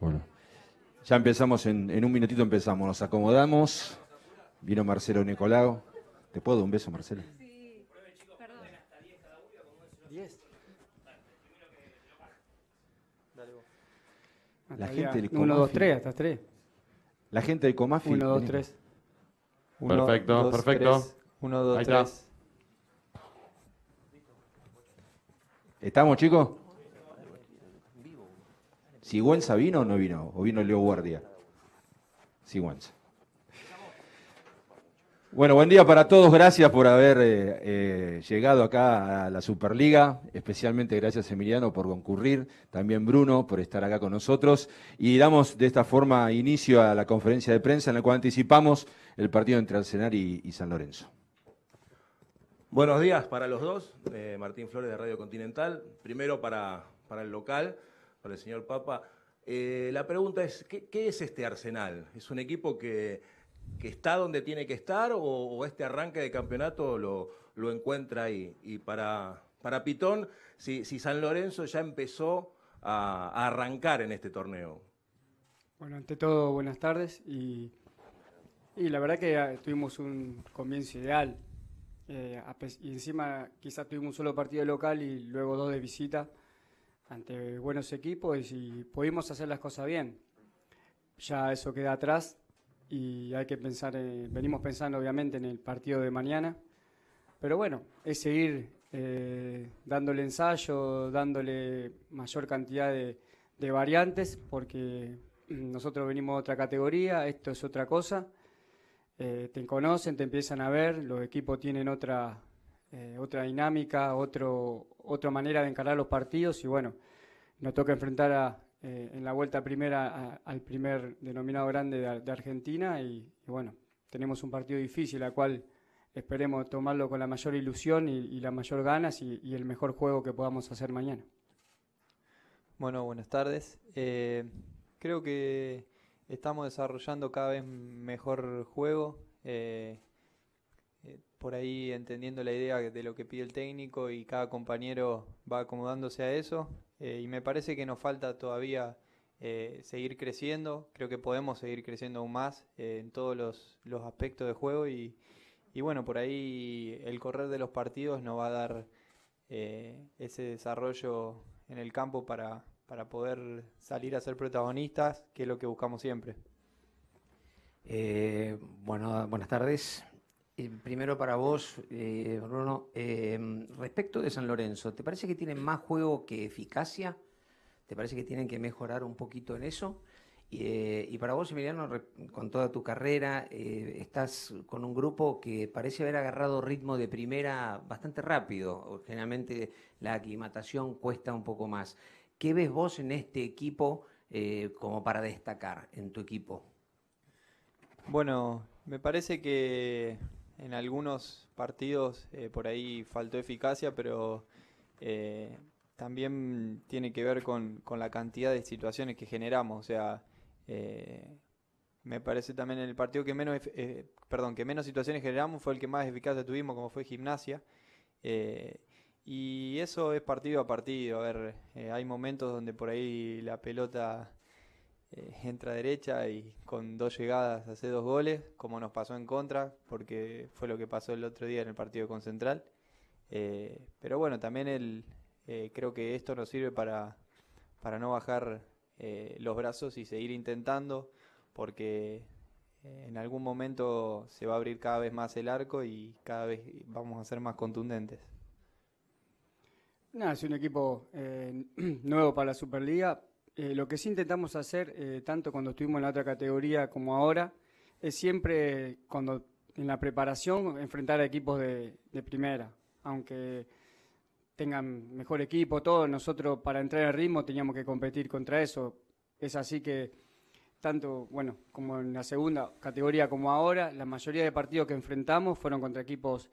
Bueno, ya empezamos, en, en un minutito empezamos, nos acomodamos. Vino Marcelo Nicolau. ¿Te puedo un beso, Marcelo? Sí, perdón. La gente del Comafi. 1, 2, 3, hasta 3. La gente del Comafi. 1, 2, 3. Perfecto, dos, perfecto. 1, 2, 3. Estamos, chicos. ¿Sigüenza vino o no vino? ¿O vino Leo Guardia? Sigüenza. Bueno, buen día para todos. Gracias por haber eh, eh, llegado acá a la Superliga. Especialmente gracias Emiliano por concurrir, también Bruno por estar acá con nosotros. Y damos de esta forma inicio a la conferencia de prensa en la cual anticipamos el partido entre Arsenal y, San Lorenzo. Buenos días para los dos. Eh, Martín Flores de Radio Continental. Primero para, para el local para el señor Papa. Eh, la pregunta es, ¿qué, es este Arsenal? ¿Es un equipo que, que está donde tiene que estar o, este arranque de campeonato lo, lo encuentra ahí? Y para, para Pitón, si, San Lorenzo ya empezó a, arrancar en este torneo. Bueno, ante todo, buenas tardes. Y, y la verdad que ah, tuvimos un comienzo ideal. Eh, y encima quizás tuvimos un solo partido local y luego dos de visita ante buenos equipos y pudimos hacer las cosas bien. Ya eso queda atrás y hay que pensar, venimos pensando obviamente en el partido de mañana, pero bueno, es seguir eh, dándole ensayo, dándole mayor cantidad de, variantes, porque mm, nosotros venimos de otra categoría, esto es otra cosa. Eh, te conocen, te empiezan a ver, los equipos tienen otra, eh, otra dinámica, otro, otra manera de encarar los partidos y bueno, nos toca enfrentar eh, en la vuelta primera al primer denominado grande de, Argentina y, bueno, tenemos un partido difícil, al cual esperemos tomarlo con la mayor ilusión y, las mayor ganas y, el mejor juego que podamos hacer mañana. Bueno, buenas tardes. Eh, creo que estamos desarrollando cada vez mejor juego por ahí entendiendo la idea de lo que pide el técnico y cada compañero va acomodándose a eso. Eh, y me parece que nos falta todavía eh, seguir creciendo, creo que podemos seguir creciendo aún más eh, en todos los, aspectos de juego y, bueno, por ahí el correr de los partidos nos va a dar ese desarrollo en el campo para, para poder salir a ser protagonistas, que es lo que buscamos siempre. bueno, buenas tardes. Eh, primero para vos, eh, Bruno, eh, respecto de San Lorenzo, ¿te parece que tienen más juego que eficacia? ¿Te parece que tienen que mejorar un poquito en eso? Y, y para vos, Emiliano, con toda tu carrera, estás con un grupo que parece haber agarrado ritmo de primera bastante rápido. Generalmente la aclimatación cuesta un poco más. ¿Qué ves vos en este equipo como para destacar en tu equipo? Bueno, me parece que en algunos partidos eh, por ahí faltó eficacia, pero eh, también tiene que ver con, la cantidad de situaciones que generamos. O sea, eh, me parece también el partido que menos, perdón, que menos situaciones generamos fue el que más eficacia tuvimos, como fue Gimnasia. y eso es partido a partido. A ver, hay momentos donde por ahí la pelota eh, entra derecha y con dos llegadas hace dos goles, como nos pasó en contra, porque fue lo que pasó el otro día en el partido con Central. Eh, pero bueno, también eh, creo que esto nos sirve para, para no bajar los brazos y seguir intentando, porque en algún momento se va a abrir cada vez más el arco y cada vez vamos a ser más contundentes. Nada, es un equipo nuevo para la Superliga, eh, lo que sí intentamos hacer, eh, tanto cuando estuvimos en la otra categoría como ahora, es siempre cuando en la preparación enfrentar a equipos de, primera, aunque tengan mejor equipo, Todos nosotros para entrar en ritmo teníamos que competir contra eso. Es así que tanto, bueno, como en la segunda categoría como ahora, la mayoría de partidos que enfrentamos fueron contra equipos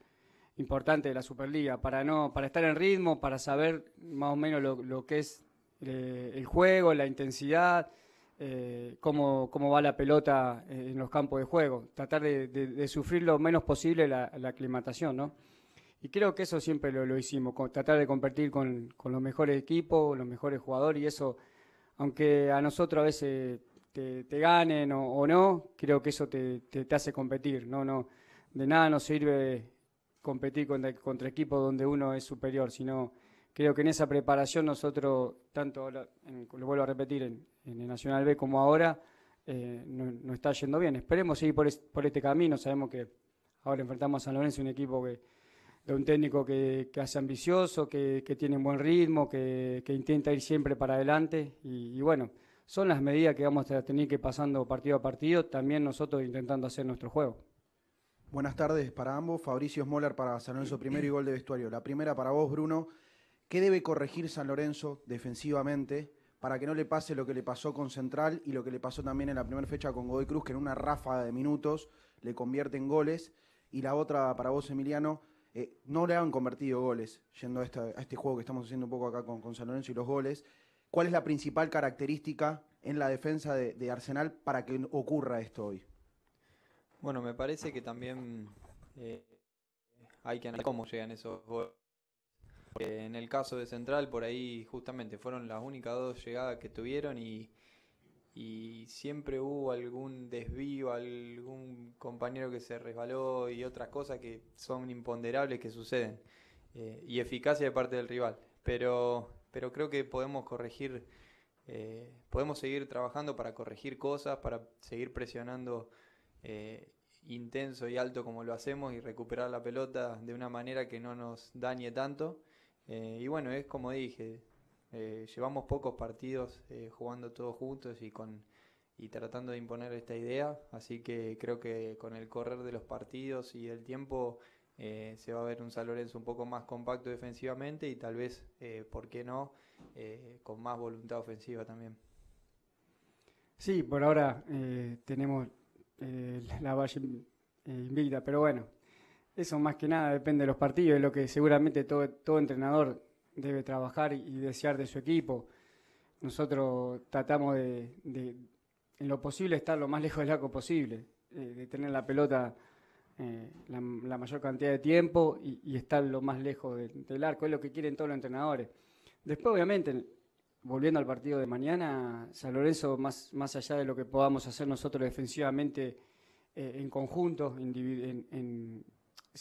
importantes de la Superliga, para no, para estar en ritmo, para saber más o menos lo que es eh, el juego, la intensidad, eh, cómo, cómo, va la pelota eh, en los campos de juego, tratar de, sufrir lo menos posible la, aclimatación, ¿no? Y creo que eso siempre lo, lo hicimos, tratar de competir con, con, los mejores equipos, los mejores jugadores, y eso, aunque a nosotros a veces te, ganen o, no, creo que eso te, te, hace competir, ¿no? no De nada nos sirve competir contra equipos donde uno es superior, sino creo que en esa preparación nosotros, tanto, lo, vuelvo a repetir, en, el Nacional B como ahora, eh, no está yendo bien. Esperemos seguir por, este camino. Sabemos que ahora enfrentamos a San Lorenzo, un equipo de un técnico que, hace ambicioso, que, tiene buen ritmo, que, intenta ir siempre para adelante. Y, bueno, son las medidas que vamos a tener que ir pasando partido a partido, también nosotros intentando hacer nuestro juego. Buenas tardes para ambos. Fabricio Smoller para San Lorenzo primero y gol de vestuario. La primera para vos, Bruno. ¿Qué debe corregir San Lorenzo defensivamente para que no le pase lo que le pasó con Central y lo que le pasó también en la primera fecha con Godoy Cruz, que en una ráfaga de minutos le convierte en goles? Y la otra para vos, Emiliano, eh, no le han convertido goles, yendo a, este juego que estamos haciendo un poco acá con, San Lorenzo y los goles. ¿Cuál es la principal característica en la defensa de, Arsenal para que ocurra esto hoy? Bueno, me parece que también eh, hay que analizar cómo llegan esos goles en el caso de Central, por ahí justamente fueron las únicas dos llegadas que tuvieron y, siempre hubo algún desvío, algún compañero que se resbaló y otras cosas que son imponderables que suceden. Eh, y eficacia de parte del rival. Pero, pero creo que podemos corregir, eh, podemos seguir trabajando para corregir cosas, para seguir presionando eh, intenso y alto como lo hacemos y recuperar la pelota de una manera que no nos dañe tanto. Eh, y bueno, es como dije, eh, llevamos pocos partidos eh, jugando todos juntos y con y tratando de imponer esta idea, así que creo que con el correr de los partidos y del tiempo se va a ver un San Lorenzo un poco más compacto defensivamente y tal vez, ¿por qué no?, con más voluntad ofensiva también. Sí, por ahora tenemos la valle invicta, pero bueno, eso más que nada depende de los partidos, es lo que seguramente todo, entrenador debe trabajar y desear de su equipo. Nosotros tratamos de, en lo posible, estar lo más lejos del arco posible, eh, de tener la pelota eh, la, mayor cantidad de tiempo y, estar lo más lejos del arco. Es lo que quieren todos los entrenadores. Después, obviamente, volviendo al partido de mañana, San Lorenzo, más, más allá de lo que podamos hacer nosotros defensivamente eh, en conjunto, en, en,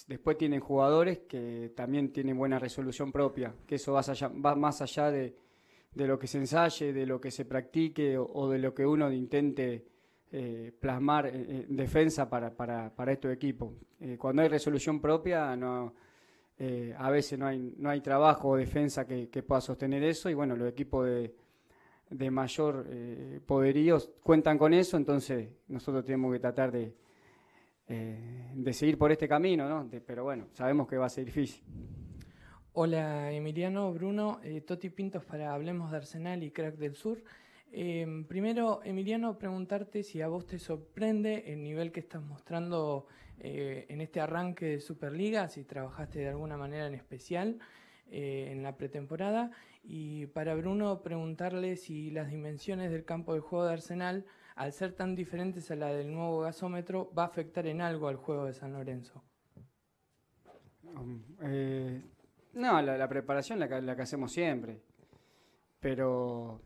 Después tienen jugadores que también tienen buena resolución propia, que eso va, más allá de, lo que se ensaye, de lo que se practique o, de lo que uno intente eh, plasmar eh, eh, defensa para, estos equipos. cuando hay resolución propia, a veces no hay, trabajo o defensa que, pueda sostener eso y bueno, los equipos de, de mayor poderío cuentan con eso, entonces nosotros tenemos que tratar de eh, de seguir por este camino, ¿no? pero bueno, sabemos que va a ser difícil. Hola Emiliano, Bruno, eh, Toti Pintos para Hablemos de Arsenal y Crack del Sur. Eh, primero, Emiliano, preguntarte si a vos te sorprende el nivel que estás mostrando eh, en este arranque de Superliga, si trabajaste de alguna manera en especial en la pretemporada. Y para Bruno, preguntarle si las dimensiones del campo de juego de Arsenal al ser tan diferentes a la del nuevo gasómetro, va a afectar en algo al juego de San Lorenzo? Um, eh, no, la, preparación la, la, que hacemos siempre, pero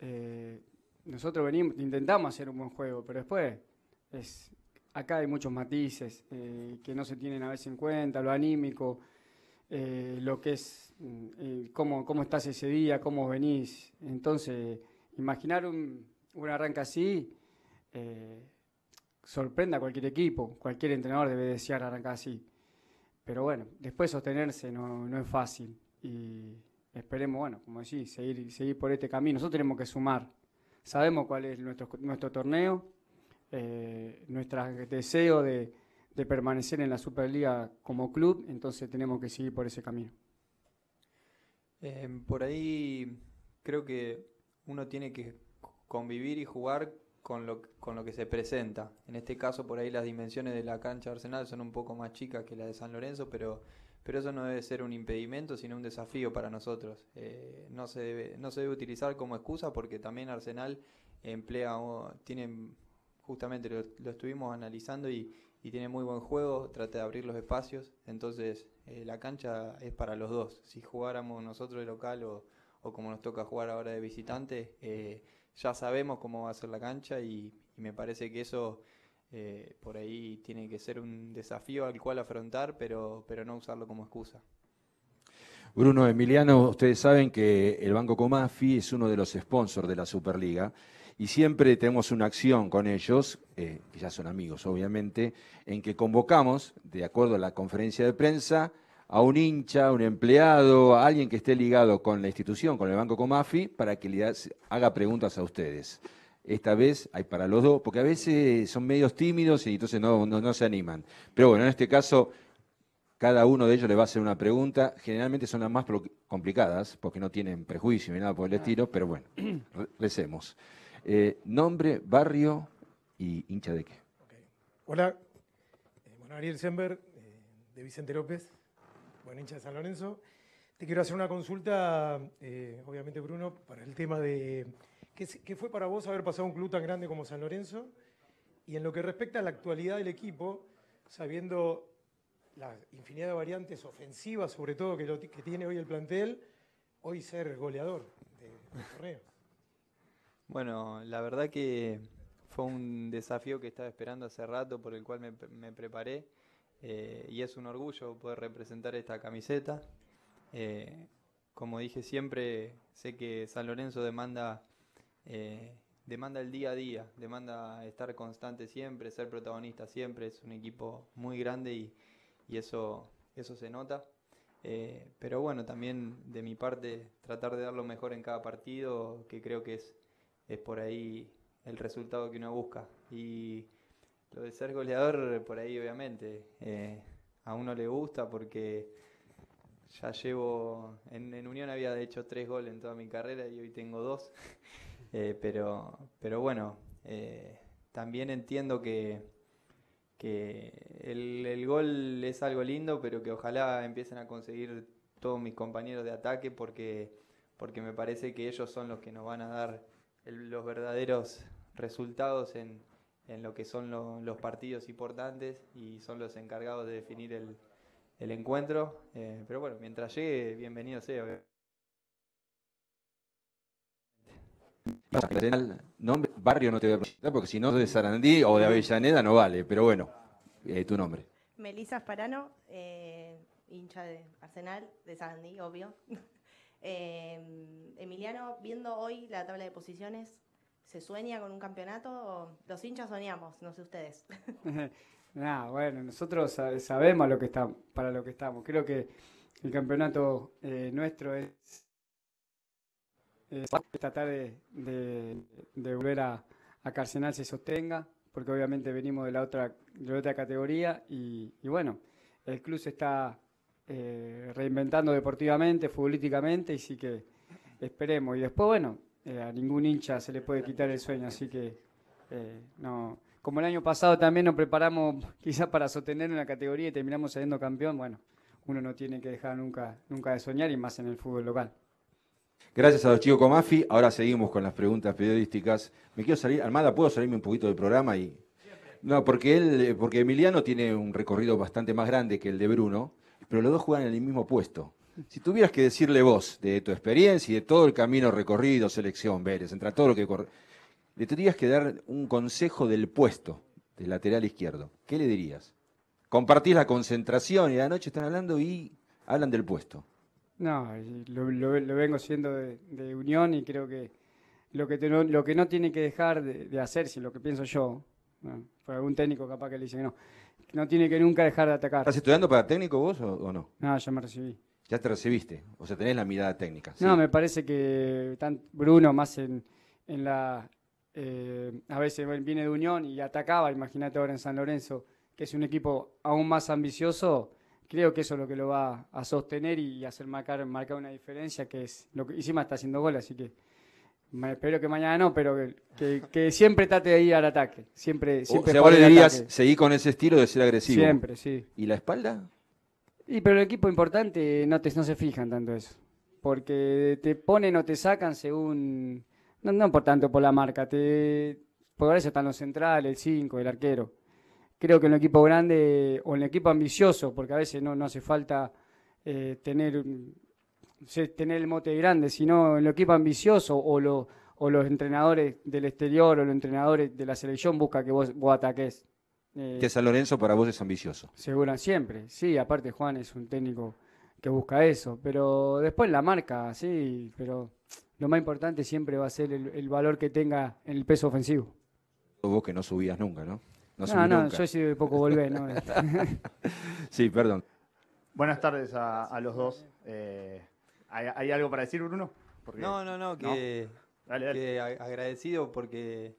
eh, nosotros venimos, intentamos hacer un buen juego, pero después es, acá hay muchos matices eh, que no se tienen a veces en cuenta, lo anímico. lo que es, mm, cómo, cómo, estás ese día, cómo venís. Entonces, imaginar un, un arranque así, eh, sorprende a cualquier equipo, cualquier entrenador debe desear arrancar así. Pero bueno, después sostenerse no, es fácil y esperemos, bueno, como decís, seguir, seguir por este camino. Nosotros tenemos que sumar, sabemos cuál es nuestro, nuestro torneo, eh, nuestro deseo de, permanecer en la Superliga como club, entonces tenemos que seguir por ese camino. Em, por ahí creo que uno tiene que convivir y jugar con lo, con lo que se presenta. En este caso, por ahí las dimensiones de la cancha Arsenal son un poco más chicas que las de San Lorenzo, pero, pero eso no debe ser un impedimento, sino un desafío para nosotros. Eh, no, se debe, no se debe utilizar como excusa porque también Arsenal emplea, tiene, justamente lo, estuvimos analizando y, tiene muy buen juego, trata de abrir los espacios, entonces eh, la cancha es para los dos. Si jugáramos nosotros de local o, o como nos toca jugar ahora de visitante, eh, ya sabemos cómo va a ser la cancha y, me parece que eso eh, por ahí tiene que ser un desafío al cual afrontar, pero, pero no usarlo como excusa. Bruno Emiliano, ustedes saben que el Banco Comafi es uno de los sponsors de la Superliga y siempre tenemos una acción con ellos, eh, que ya son amigos obviamente, en que convocamos, de acuerdo a la conferencia de prensa, a un hincha, a un empleado, a alguien que esté ligado con la institución, con el Banco Comafi, para que le haga preguntas a ustedes. Esta vez hay para los dos, porque a veces son medios tímidos y entonces no, se animan. Pero bueno, en este caso cada uno de ellos le va a hacer una pregunta. Generalmente son las más complicadas, porque no tienen prejuicio ni nada por el estilo, pero bueno, recemos. Eh, nombre, barrio y hincha de qué. Hola, eh, bueno, Ariel Sember, eh, de Vicente López con hincha de San Lorenzo. Te quiero hacer una consulta, eh, obviamente Bruno, para el tema de ¿qué, fue para vos haber pasado un club tan grande como San Lorenzo y en lo que respecta a la actualidad del equipo, sabiendo la infinidad de variantes ofensivas, sobre todo que, tiene hoy el plantel, hoy ser goleador del de este torneo. Bueno, la verdad que fue un desafío que estaba esperando hace rato, por el cual me preparé eh, y es un orgullo poder representar esta camiseta. Eh, como dije siempre, sé que San Lorenzo demanda, eh, demanda el día a día, demanda estar constante siempre, ser protagonista siempre. Es un equipo muy grande y, y eso, eso se nota. pero bueno, también de mi parte tratar de dar lo mejor en cada partido, que creo que es, es por ahí el resultado que uno busca. Y lo de ser goleador, por ahí obviamente, eh, a uno le gusta porque ya llevo, en, Unión había hecho tres goles en toda mi carrera y hoy tengo dos, eh, pero, pero bueno, eh, también entiendo que, que el, el, gol es algo lindo, pero que ojalá empiecen a conseguir todos mis compañeros de ataque porque, porque me parece que ellos son los que nos van a dar los verdaderos resultados en, en lo que son los partidos importantes y son los encargados de definir el, encuentro. Eh, pero bueno, mientras llegue, bienvenido sea. Nombre, barrio no te voy a preguntar porque si no de Sarandí o de Avellaneda no vale, pero bueno, eh, tu nombre. Melisa Parano eh, hincha de Arsenal, de Sarandí, obvio. Emiliano, viendo hoy la tabla de posiciones, ¿Se sueña con un campeonato? Los hinchas soñamos, no sé ustedes. nada bueno, nosotros sabemos lo que está para lo que estamos. Creo que el campeonato eh, nuestro es, esta tratar de, de, volver a, a, Carcenal se sostenga, porque obviamente venimos de la otra, de otra categoría y, bueno, el club se está eh, reinventando deportivamente, futbolísticamente, y sí que esperemos. Y después, bueno, eh, a ningún hincha se le puede quitar el sueño, así que eh, no. Como el año pasado también nos preparamos quizás para sostener una categoría y terminamos saliendo campeón, bueno, uno no tiene que dejar nunca, nunca de soñar y más en el fútbol local. Gracias a los chicos Comafi. Ahora seguimos con las preguntas periodísticas. Me quiero salir, Armada, ¿puedo salirme un poquito del programa? y No, porque él, eh, porque Emiliano tiene un recorrido bastante más grande que el de Bruno, pero los dos juegan en el mismo puesto. Si tuvieras que decirle vos de tu experiencia y de todo el camino recorrido, selección, Vélez, entre todo lo que corre, le tendrías que dar un consejo del puesto, del lateral izquierdo. ¿Qué le dirías? Compartís la concentración y la noche están hablando y hablan del puesto. No, lo, vengo siendo de, unión y creo que lo que, no tiene que dejar de, de hacerse, lo que pienso yo, fue por algún técnico capaz que le dice que no. No tiene que nunca dejar de atacar. ¿Estás estudiando para técnico vos o, o no? No, yo me recibí. Ya te recibiste, o sea, tenés la mirada técnica. No, me parece que Bruno más en, la... Eh, a veces viene de Unión y atacaba, imagínate ahora en San Lorenzo, que es un equipo aún más ambicioso, creo que eso es lo que lo va a sostener y hacer marcar, marcar una diferencia, que es lo que encima está haciendo gol, así que me espero que mañana no, pero que, siempre trate ahí al ataque. Siempre, siempre o sea, con ese estilo de ser agresivo. Siempre, sí. ¿Y la espalda? Y pero el equipo importante no, no se fijan tanto eso, porque te ponen o te sacan según, no, no por tanto por la marca, te, por eso están los centrales, el 5, el arquero. Creo que en el equipo grande o en el equipo ambicioso, porque a veces no, hace falta eh, tener, tener el mote grande, sino en el equipo ambicioso o o los entrenadores del exterior o los entrenadores de la selección busca que vos ataques. Eh, que San Lorenzo para vos es ambicioso. Segura, siempre. Sí, aparte Juan es un técnico que busca eso. Pero después la marca, sí, pero lo más importante siempre va a ser el, valor que tenga en el peso ofensivo. Vos que no subías nunca, ¿no? No, no, no yo sí de poco volvé, ¿no? sí, perdón. Buenas tardes a, los dos. Eh, ¿hay, algo para decir, Bruno? No, no, no, que agradecido porque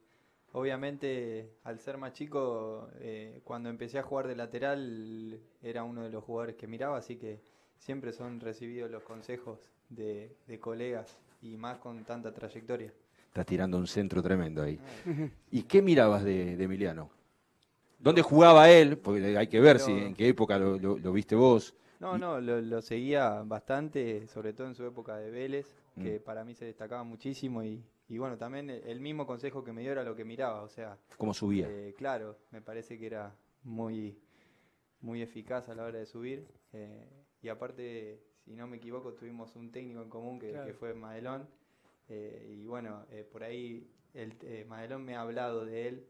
Obviamente, al ser más chico, eh, cuando empecé a jugar de lateral, era uno de los jugadores que miraba, así que siempre son recibidos los consejos de, colegas y más con tanta trayectoria. Estás tirando un centro tremendo ahí. Ah. ¿Y qué mirabas de, Emiliano? ¿Dónde jugaba él? Porque hay que ver si en qué época lo, viste vos. No, no, lo, lo, seguía bastante, sobre todo en su época de Vélez que mm. para mí se destacaba muchísimo y, y bueno, también el mismo consejo que me dio era lo que miraba, o sea... ¿Cómo subía? Eh, claro, me parece que era muy, muy eficaz a la hora de subir. Eh, y aparte, si no me equivoco, tuvimos un técnico en común que, fue Madelón. Eh, y bueno, por ahí el, Madelón me ha hablado de él,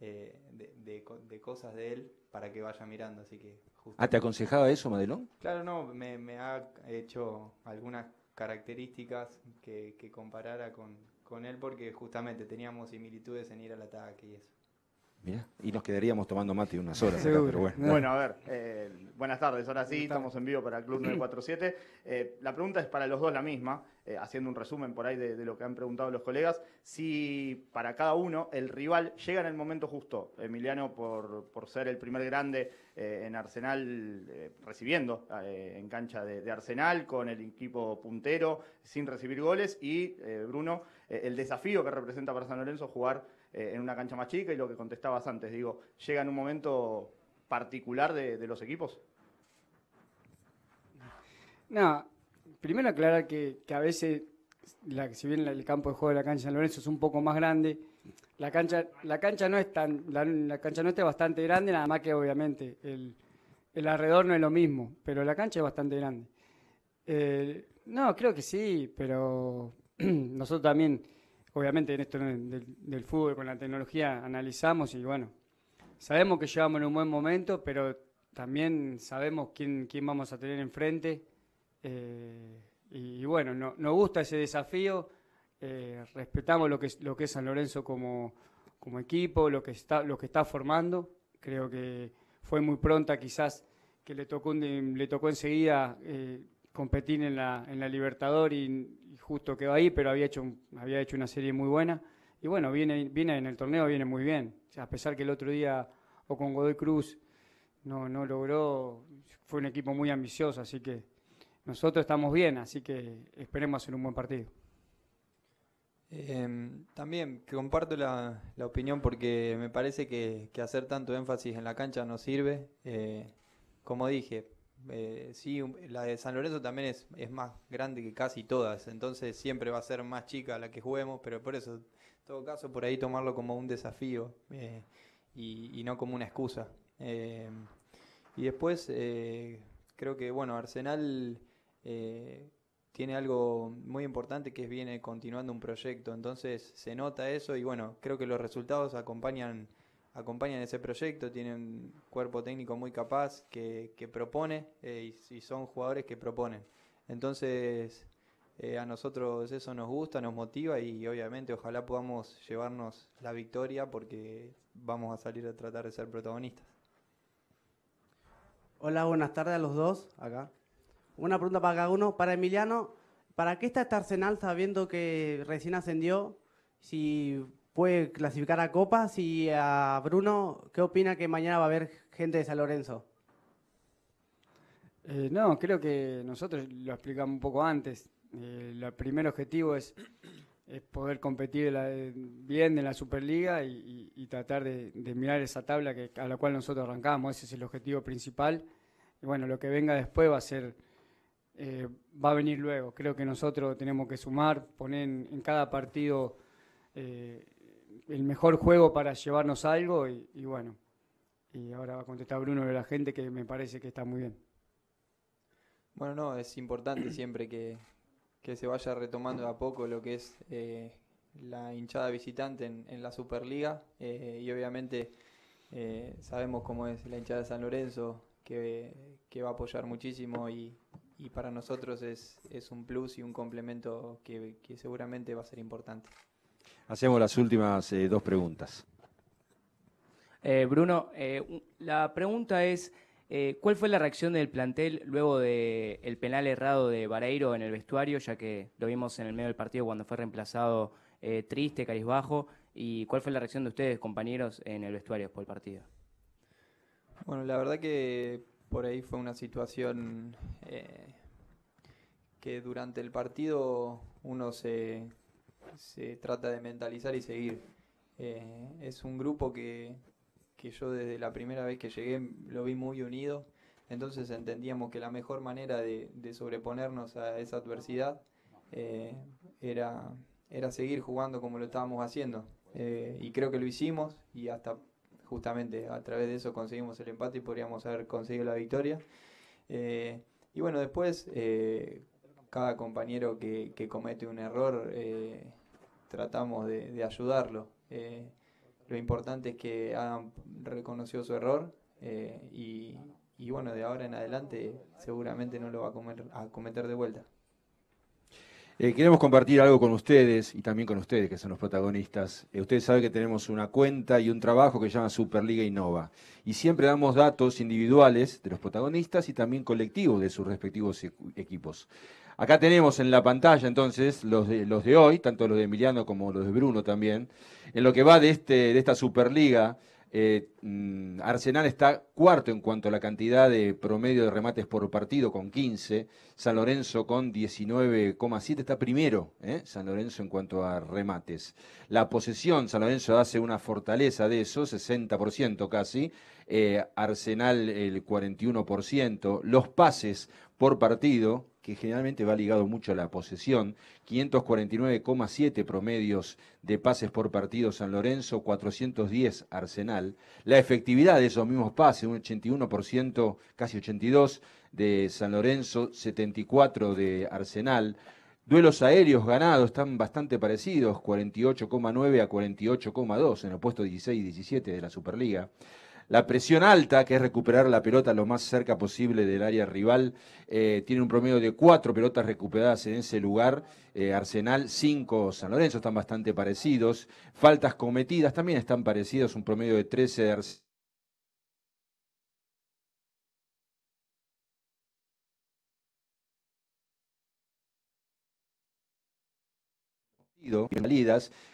de, de, cosas de él, para que vaya mirando. Así que... Justamente. Ah, te aconsejaba eso, Madelón? Claro, no, me, me ha hecho algunas características que, comparara con, con él porque justamente teníamos similitudes en ir al ataque y eso y nos quedaríamos tomando mate unas horas. Acá, pero bueno. bueno. a ver, eh, buenas tardes. Ahora sí, estamos en vivo para el Club 947. Eh, la pregunta es para los dos la misma, eh, haciendo un resumen por ahí de, lo que han preguntado los colegas. Si para cada uno el rival llega en el momento justo, Emiliano por, ser el primer grande en Arsenal, recibiendo en cancha de, de, Arsenal, con el equipo puntero, sin recibir goles, y Bruno, el desafío que representa para San Lorenzo jugar eh, en una cancha más chica y lo que contestabas antes, digo, ¿llega en un momento particular de, los equipos? no, primero aclarar que, a veces, si bien el campo de juego de la cancha de San Lorenzo es un poco más grande, la cancha, la cancha no es tan, la, cancha no está bastante grande, nada más que obviamente el, alrededor no es lo mismo, pero la cancha es bastante grande. Eh, no, creo que sí, pero nosotros también obviamente en esto del, fútbol, con la tecnología, analizamos y bueno, sabemos que llevamos en un buen momento, pero también sabemos quién, quién vamos a tener enfrente. Eh, y, bueno, nos gusta ese desafío, eh, respetamos lo que, es, lo que San Lorenzo como, como equipo, lo que, está, lo que está formando. Creo que fue muy pronta quizás que le tocó, le tocó enseguida... Eh, competir en la, en la Libertador y, justo quedó ahí, pero había hecho, había hecho una serie muy buena. Y bueno, viene, viene en el torneo, viene muy bien. a pesar que el otro día o con Godoy Cruz no, logró, fue un equipo muy ambicioso, así que nosotros estamos bien, así que esperemos hacer un buen partido. Em, también comparto la, opinión porque me parece que, hacer tanto énfasis en la cancha no sirve. Eh, como dije, eh, sí, la de San Lorenzo también es, más grande que casi todas, entonces siempre va a ser más chica la que juguemos, pero por eso, en todo caso, por ahí tomarlo como un desafío eh, y, no como una excusa. Eh, y después, creo que, bueno, Arsenal tiene algo muy importante que es viene continuando un proyecto, entonces se nota eso y bueno, creo que los resultados acompañan acompañan ese proyecto, tienen un cuerpo técnico muy capaz que, propone eh, y, son jugadores que proponen. Entonces, eh, a nosotros eso nos gusta, nos motiva y obviamente ojalá podamos llevarnos la victoria porque vamos a salir a tratar de ser protagonistas. Hola, buenas tardes a los dos acá. Una pregunta para cada uno. Para Emiliano, ¿para qué está este Arsenal sabiendo que recién ascendió? Si puede clasificar a Copas. Y a Bruno, ¿qué opina que mañana va a haber gente de San Lorenzo? Eh, no, creo que nosotros lo explicamos un poco antes. Eh, el primer objetivo es, poder competir bien en la Superliga y, tratar de, mirar esa tabla que, a la cual nosotros arrancamos. Ese es el objetivo principal. Y bueno, lo que venga después va a ser... Eh, va a venir luego. Creo que nosotros tenemos que sumar, poner en, cada partido el mejor juego para llevarnos algo y, bueno, y ahora va a contestar Bruno de la gente que me parece que está muy bien. Bueno, no, es importante siempre que, que se vaya retomando a poco lo que es eh, la hinchada visitante en, la Superliga eh, y obviamente eh, sabemos cómo es la hinchada de San Lorenzo que, va a apoyar muchísimo y, para nosotros es, es, un plus y un complemento que, que seguramente va a ser importante. Hacemos las últimas eh, dos preguntas. Eh, Bruno, eh, la pregunta es, ¿cuál fue la reacción del plantel luego del penal errado de Vareiro en el vestuario, ya que lo vimos en el medio del partido cuando fue reemplazado triste, Carisbajo, ¿Y cuál fue la reacción de ustedes, compañeros, en el vestuario después del partido? Bueno, la verdad que por ahí fue una situación que durante el partido uno se se trata de mentalizar y seguir. Eh, es un grupo que, que yo desde la primera vez que llegué lo vi muy unido, entonces entendíamos que la mejor manera de, sobreponernos a esa adversidad eh, era, era seguir jugando como lo estábamos haciendo. Eh, y creo que lo hicimos y hasta justamente a través de eso conseguimos el empate y podríamos haber conseguido la victoria. y bueno, después cada compañero que, comete un error eh, tratamos de, ayudarlo. Eh, lo importante es que hayan reconocido su error eh, y, bueno, de ahora en adelante seguramente no lo va a, cometer de vuelta. queremos compartir algo con ustedes y también con ustedes, que son los protagonistas. ustedes saben que tenemos una cuenta y un trabajo que se llama Superliga Innova. Y siempre damos datos individuales de los protagonistas y también colectivos de sus respectivos equipos. Acá tenemos en la pantalla entonces los de, los de hoy, tanto los de Emiliano como los de Bruno también. En lo que va de, este, de esta Superliga, eh, mm, Arsenal está cuarto en cuanto a la cantidad de promedio de remates por partido con 15, San Lorenzo con 19,7 está primero, ¿eh? San Lorenzo en cuanto a remates. La posesión, San Lorenzo hace una fortaleza de eso, 60% casi, eh, Arsenal el 41%, los pases por partido, que generalmente va ligado mucho a la posesión, 549,7 promedios de pases por partido San Lorenzo, 410 Arsenal. La efectividad de esos mismos pases, un 81%, casi 82% de San Lorenzo, 74% de Arsenal. Duelos aéreos ganados están bastante parecidos, 48,9 a 48,2 en el puesto 16 y 17 de la Superliga. La presión alta, que es recuperar la pelota lo más cerca posible del área rival, eh, tiene un promedio de cuatro pelotas recuperadas en ese lugar. Eh, Arsenal, cinco San Lorenzo están bastante parecidos. Faltas cometidas también están parecidas, un promedio de 13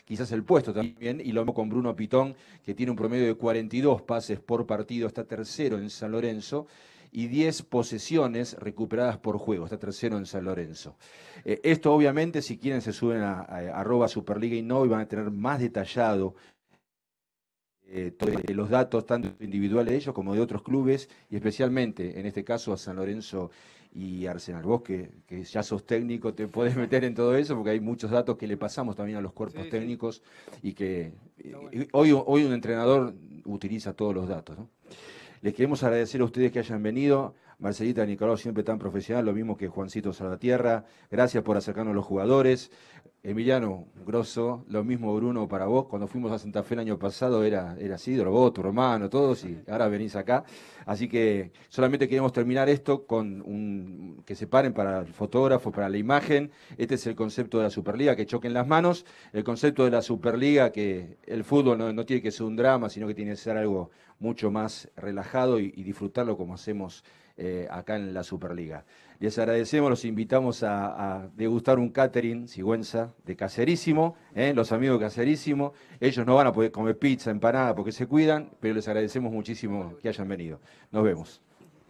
quizás el puesto también, y lo mismo con Bruno Pitón, que tiene un promedio de 42 pases por partido, está tercero en San Lorenzo, y 10 posesiones recuperadas por juego, está tercero en San Lorenzo. Eh, esto obviamente, si quieren, se suben a, arroba Superliga y no, y van a tener más detallado eh, eh, los datos tanto individuales de ellos como de otros clubes, y especialmente, en este caso, a San Lorenzo y Arsenal. Vos que, ya sos técnico, te puedes meter en todo eso, porque hay muchos datos que le pasamos también a los cuerpos técnicos y que hoy, hoy un entrenador utiliza todos los datos. Les queremos agradecer a ustedes que hayan venido. Marcelita Nicolás, siempre tan profesional, lo mismo que Juancito Salvatierra. Gracias por acercarnos a los jugadores. Emiliano, grosso, lo mismo Bruno para vos. Cuando fuimos a Santa Fe el año pasado era, así, Droboto, vos, tu hermano, todos, y ahora venís acá. Así que solamente queremos terminar esto con que se paren para el fotógrafo, para la imagen. Este es el concepto de la Superliga, que choquen las manos. El concepto de la Superliga, que el fútbol no tiene que ser un drama, sino que tiene que ser algo mucho más relajado y, disfrutarlo como hacemos eh, acá en la Superliga. Les agradecemos, los invitamos a, degustar un catering, sigüenza, de Caserísimo, eh, los amigos de Caserísimo. Ellos no van a poder comer pizza, empanada, porque se cuidan, pero les agradecemos muchísimo que hayan venido. Nos vemos.